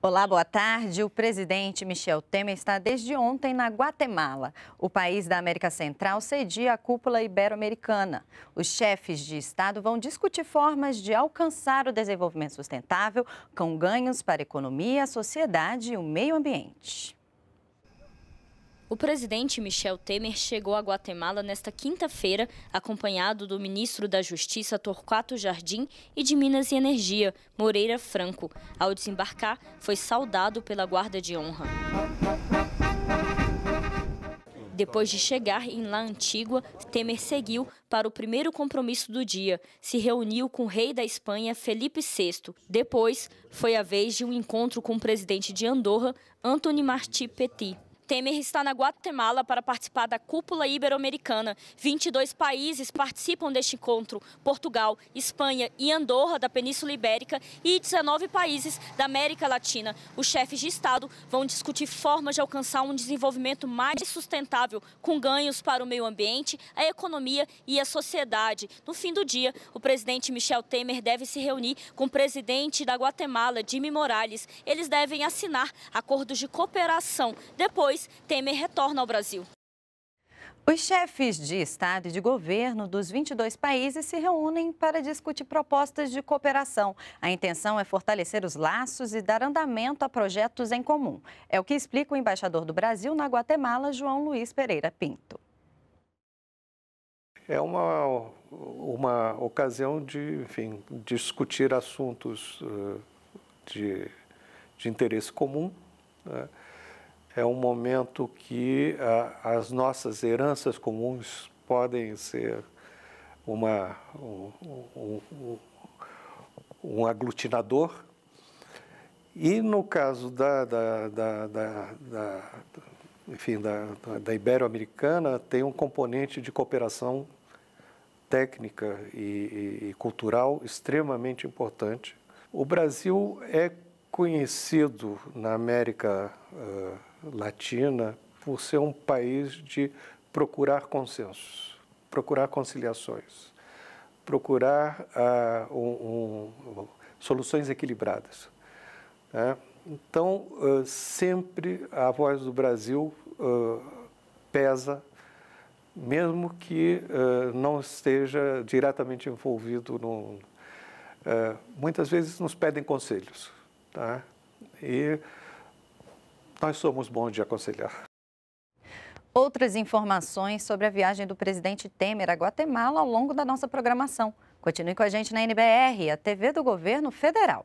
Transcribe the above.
Olá, boa tarde. O presidente Michel Temer está desde ontem na Guatemala. O país da América Central cedia a cúpula ibero-americana. Os chefes de Estado vão discutir formas de alcançar o desenvolvimento sustentável com ganhos para a economia, a sociedade e o meio ambiente. O presidente Michel Temer chegou a Guatemala nesta quinta-feira, acompanhado do ministro da Justiça Torquato Jardim e de Minas e Energia, Moreira Franco. Ao desembarcar, foi saudado pela Guarda de Honra. Depois de chegar em La Antigua, Temer seguiu para o primeiro compromisso do dia. Se reuniu com o rei da Espanha, Felipe VI. Depois, foi a vez de um encontro com o presidente de Andorra, Antony Martí Petit. Temer está na Guatemala para participar da cúpula ibero-americana. 22 países participam deste encontro: Portugal, Espanha e Andorra da Península Ibérica e 19 países da América Latina. Os chefes de Estado vão discutir formas de alcançar um desenvolvimento mais sustentável, com ganhos para o meio ambiente, a economia e a sociedade. No fim do dia, o presidente Michel Temer deve se reunir com o presidente da Guatemala, Jimmy Morales. Eles devem assinar acordos de cooperação. Depois, depois, Temer retorna ao Brasil. Os chefes de Estado e de governo dos 22 países se reúnem para discutir propostas de cooperação. A intenção é fortalecer os laços e dar andamento a projetos em comum. É o que explica o embaixador do Brasil na Guatemala, João Luiz Pereira Pinto. É uma, uma ocasião de enfim, discutir assuntos eh, de, de interesse comum. Né? é um momento que a, ah, as nossas heranças comuns podem ser uma, um, um, um, aglutinador. E no caso da, da, da, da, da enfim, da, da Ibero-Americana, tem um componente de cooperação técnica e, e, e cultural extremamente importante. O Brasil é conhecido na América uh, Latina por ser um país de procurar consensos, procurar conciliações, procurar uh, um, um, soluções equilibradas. Né? Então, uh, sempre a voz do Brasil eh, pesa, mesmo que não esteja diretamente envolvido no, Uh, muitas vezes nos pedem conselhos. Tá? E nós somos bons de aconselhar. Outras informações sobre a viagem do presidente Temer a Guatemala ao longo da nossa programação. Continue com a gente na NBR, a TV do Governo Federal.